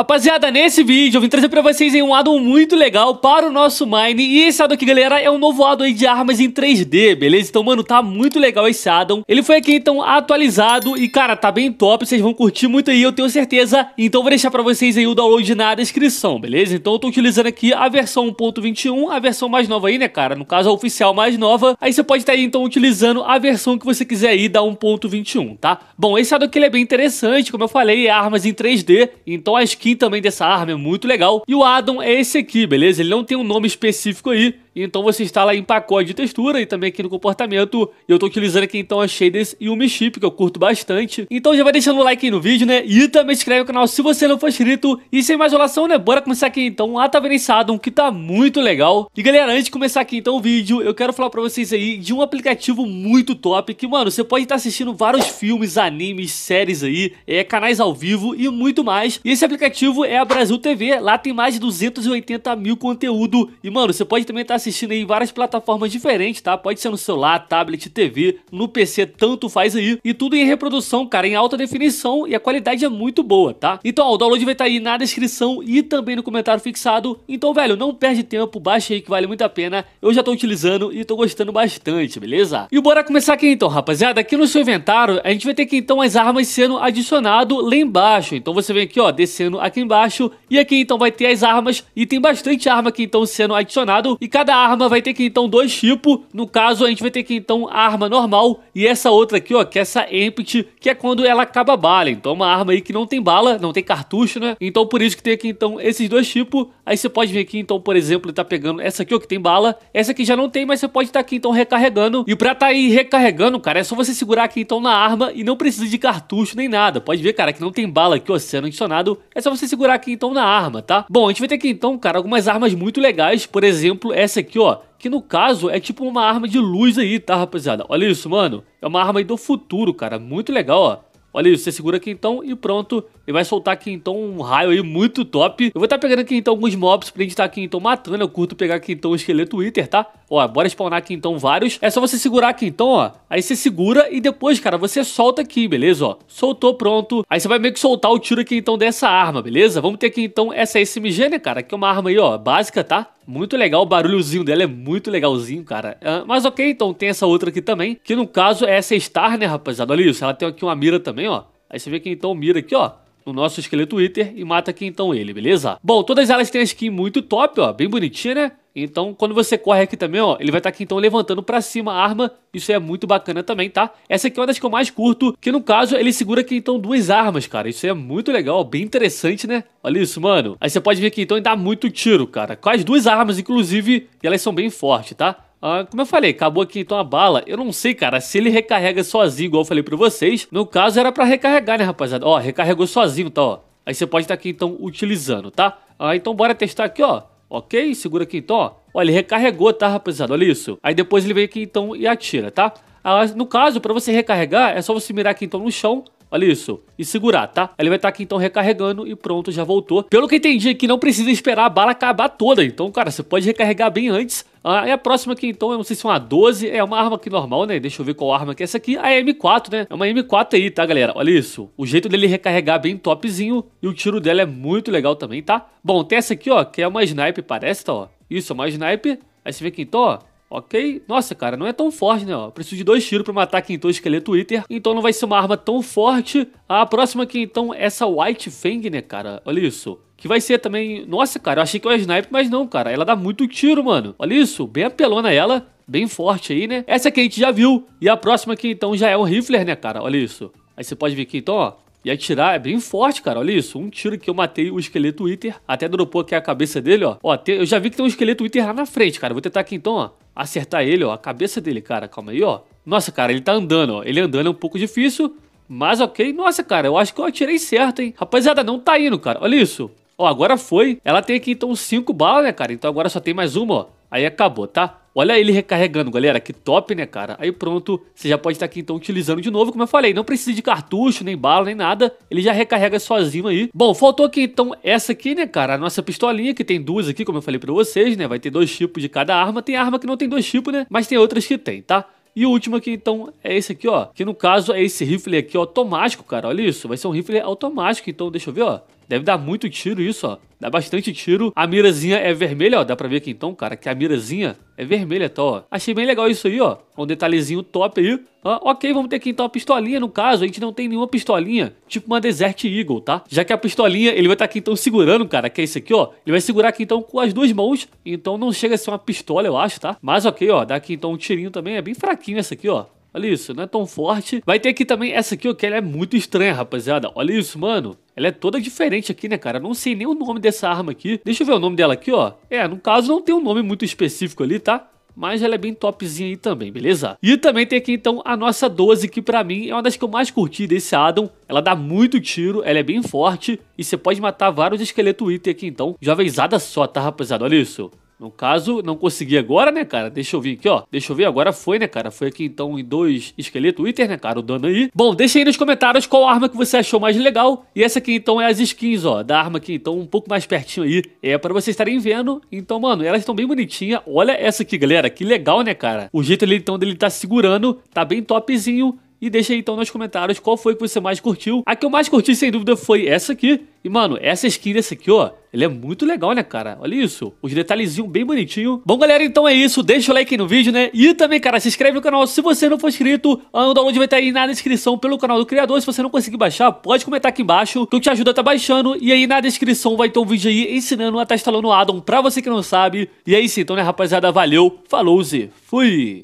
Rapaziada, nesse vídeo eu vim trazer pra vocês um addon muito legal para o nosso Mine E esse addon aqui, galera, é um novo addon aí de armas em 3D, beleza? Então, mano, tá muito legal esse addon Ele foi aqui, então, atualizado e, cara, tá bem top, vocês vão curtir muito aí, eu tenho certeza Então vou deixar pra vocês aí o download na descrição, beleza? Então eu tô utilizando aqui a versão 1.21, a versão mais nova aí, né, cara? No caso, a oficial mais nova Aí você pode estar tá aí, então, utilizando a versão que você quiser aí da 1.21, tá? Bom, esse addon aqui ele é bem interessante, como eu falei, é armas em 3D Então a skin skin também dessa arma, é muito legal. E o Adam é esse aqui, beleza? Ele não tem um nome específico aí, então você instala em pacote de textura e também aqui no comportamento. Eu estou utilizando aqui então a shaders e o Miship, que eu curto bastante. Então já vai deixando o like aí no vídeo, né? E também se inscreve no canal se você não for inscrito. E sem mais enrolação, né? Bora começar aqui então a Tavernisadum, que tá muito legal. E galera, antes de começar aqui então o vídeo, eu quero falar pra vocês aí de um aplicativo muito top que, mano, você pode estar tá assistindo vários filmes, animes, séries aí, é, canais ao vivo e muito mais. E esse aplicativo é a Brasil TV, lá tem mais de 280 mil conteúdo. E, mano, você pode também estar tá assistindo aí em várias plataformas diferentes, tá? Pode ser no celular, tablet, TV, no PC, tanto faz aí. E tudo em reprodução, cara, em alta definição e a qualidade é muito boa, tá? Então, ó, o download vai estar tá aí na descrição e também no comentário fixado. Então, velho, não perde tempo, baixa aí que vale muito a pena. Eu já tô utilizando e tô gostando bastante, beleza? E bora começar aqui então, rapaziada. Aqui no seu inventário, a gente vai ter que então as armas sendo adicionado lá embaixo. Então você vem aqui, ó, descendo aqui embaixo e aqui então vai ter as armas e tem bastante arma aqui então sendo adicionado e cada Cada arma vai ter que então dois tipos. No caso, a gente vai ter que então a arma normal e essa outra aqui, ó, que é essa empty, que é quando ela acaba a bala. Então, é uma arma aí que não tem bala, não tem cartucho, né? Então, por isso que tem aqui então esses dois tipos. Aí você pode ver aqui então, por exemplo, tá pegando essa aqui, ó, que tem bala. Essa aqui já não tem, mas você pode estar tá aqui então recarregando. E pra tá aí recarregando, cara, é só você segurar aqui então na arma e não precisa de cartucho nem nada. Pode ver, cara, que não tem bala aqui, ó, sendo adicionado. É só você segurar aqui então na arma, tá? Bom, a gente vai ter aqui então, cara, algumas armas muito legais. Por exemplo, essa essa aqui, ó, que no caso é tipo uma arma de luz aí, tá, rapaziada? Olha isso, mano. É uma arma aí do futuro, cara. Muito legal, ó. Olha isso, você segura aqui então e pronto. Ele vai soltar aqui então um raio aí muito top. Eu vou estar tá pegando aqui então alguns mobs pra gente estar tá aqui então matando. Eu curto pegar aqui então o esqueleto Wither, tá? Ó, bora spawnar aqui então vários. É só você segurar aqui então, ó. Aí você segura e depois, cara, você solta aqui, beleza? Ó, soltou, pronto. Aí você vai meio que soltar o tiro aqui então dessa arma, beleza? Vamos ter aqui então essa SMG, né, cara? Que é uma arma aí, ó, básica, tá? muito legal, o barulhozinho dela é muito legalzinho, cara. Uh, mas ok, então tem essa outra aqui também, que no caso é essa Star, né, rapaziada? Olha isso, ela tem aqui uma mira também, ó. Aí você vê que então mira aqui, ó no nosso esqueleto Twitter e mata aqui então ele, beleza? Bom, todas elas têm a skin muito top, ó, bem bonitinha, né? Então, quando você corre aqui também, ó, ele vai estar tá aqui então levantando para cima a arma. Isso é muito bacana também, tá? Essa aqui é uma das que eu mais curto, que no caso ele segura aqui então duas armas, cara. Isso é muito legal, bem interessante, né? Olha isso, mano. Aí você pode ver aqui então e dá muito tiro, cara. Com as duas armas, inclusive, e elas são bem fortes, tá? Ah, como eu falei, acabou aqui então a bala. Eu não sei, cara, se ele recarrega sozinho, igual eu falei pra vocês. No caso, era pra recarregar, né, rapaziada? Ó, recarregou sozinho, tá, ó. Aí você pode estar tá aqui, então, utilizando, tá? Ah, então bora testar aqui, ó. Ok? Segura aqui, então, ó. ele recarregou, tá, rapaziada? Olha isso. Aí depois ele vem aqui, então, e atira, tá? Ah, no caso, pra você recarregar, é só você mirar aqui, então, no chão. Olha isso. E segurar, tá? Ele vai estar tá aqui então recarregando e pronto, já voltou. Pelo que entendi aqui, não precisa esperar a bala acabar toda. Então, cara, você pode recarregar bem antes ah, e a próxima aqui, então, eu não sei se é uma 12, é uma arma aqui normal, né? Deixa eu ver qual arma que é essa aqui. A M4, né? É uma M4 aí, tá, galera? Olha isso. O jeito dele recarregar é bem topzinho e o tiro dela é muito legal também, tá? Bom, tem essa aqui, ó, que é uma sniper, parece, tá, ó. Isso, é uma sniper. Aí você vê aqui, então, ó ok? Nossa, cara, não é tão forte, né? Ó, preciso de dois tiros para matar então Esqueleto Twitter, então não vai ser uma arma tão forte. A próxima aqui, então, é essa White Fang, né, cara? Olha isso. Que vai ser também... Nossa, cara, eu achei que era sniper, mas não, cara. Ela dá muito tiro, mano. Olha isso, bem apelona ela. Bem forte aí, né? Essa aqui a gente já viu. E a próxima aqui, então, já é o Rifler, né, cara? Olha isso. Aí você pode ver aqui, então, ó. E atirar é bem forte, cara. Olha isso. Um tiro que eu matei o esqueleto Wither. Até dropou aqui a cabeça dele, ó. Ó, tem... eu já vi que tem um esqueleto Wither lá na frente, cara. Vou tentar aqui então, ó acertar ele, ó, a cabeça dele, cara, calma aí, ó. Nossa, cara, ele tá andando, ó. Ele andando é um pouco difícil, mas ok. Nossa, cara, eu acho que eu atirei certo, hein. Rapaziada, não tá indo, cara. Olha isso. Ó, agora foi. Ela tem aqui então cinco balas, né, cara? Então agora só tem mais uma, ó. Aí acabou, tá? Olha ele recarregando, galera. Que top, né, cara? Aí pronto, você já pode estar aqui, então, utilizando de novo. Como eu falei, não precisa de cartucho, nem bala, nem nada. Ele já recarrega sozinho aí. Bom, faltou aqui, então, essa aqui, né, cara? A nossa pistolinha, que tem duas aqui, como eu falei pra vocês, né? Vai ter dois tipos de cada arma. Tem arma que não tem dois tipos, né? Mas tem outras que tem, tá? E o último aqui, então, é esse aqui, ó. Que no caso é esse rifle aqui ó, automático, cara. Olha isso, vai ser um rifle automático. Então, deixa eu ver, ó. Deve dar muito tiro isso, ó. Dá bastante tiro. A mirazinha é vermelha, ó. Dá pra ver aqui então, cara, que a mirazinha é vermelha, tá, ó. Achei bem legal isso aí, ó. Um detalhezinho top aí. Ah, ok, vamos ter que então a pistolinha, no caso. A gente não tem nenhuma pistolinha, tipo uma Desert Eagle, tá? Já que a pistolinha, ele vai estar tá aqui então segurando, cara, que é isso aqui, ó. Ele vai segurar aqui então com as duas mãos. Então não chega a ser uma pistola, eu acho, tá? Mas ok, ó. Dá aqui então um tirinho também. É bem fraquinho essa aqui, ó. Olha isso, não é tão forte. Vai ter aqui também essa aqui, ó, que ela é muito estranha, rapaziada. Olha isso, mano. Ela é toda diferente aqui, né, cara? não sei nem o nome dessa arma aqui. Deixa eu ver o nome dela aqui, ó. É, no caso não tem um nome muito específico ali, tá? mas ela é bem topzinha aí também, beleza? E também tem aqui então a nossa 12, que pra mim é uma das que eu mais curti desse Adam. Ela dá muito tiro, ela é bem forte e você pode matar vários esqueletos item aqui então. Jovenzada só, tá rapaziada? Olha isso. No caso, não consegui agora, né, cara? Deixa eu ver aqui, ó. Deixa eu ver, agora foi, né, cara? Foi aqui, então, em dois esqueleto Wither, né, cara? O dano aí. Bom, deixa aí nos comentários qual arma que você achou mais legal. E essa aqui, então, é as skins, ó, da arma aqui, então, um pouco mais pertinho aí. É pra vocês estarem vendo. Então, mano, elas estão bem bonitinhas. Olha essa aqui, galera. Que legal, né, cara? O jeito ali, então, dele tá segurando. Tá bem topzinho. E deixa aí então nos comentários qual foi que você mais curtiu. A que eu mais curti, sem dúvida, foi essa aqui. E, mano, essa skin dessa aqui, ó, ele é muito legal, né, cara? Olha isso. Os detalhezinhos bem bonitinho. Bom, galera, então é isso. Deixa o like aí no vídeo, né? E também, cara, se inscreve no canal se você não for inscrito. Ah, o download vai estar aí na descrição pelo canal do criador. Se você não conseguir baixar, pode comentar aqui embaixo que eu te ajudo a tá baixando. E aí na descrição vai ter um vídeo aí ensinando a tá instalando o Adam pra você que não sabe. E é isso então, né, rapaziada? Valeu, falou e fui!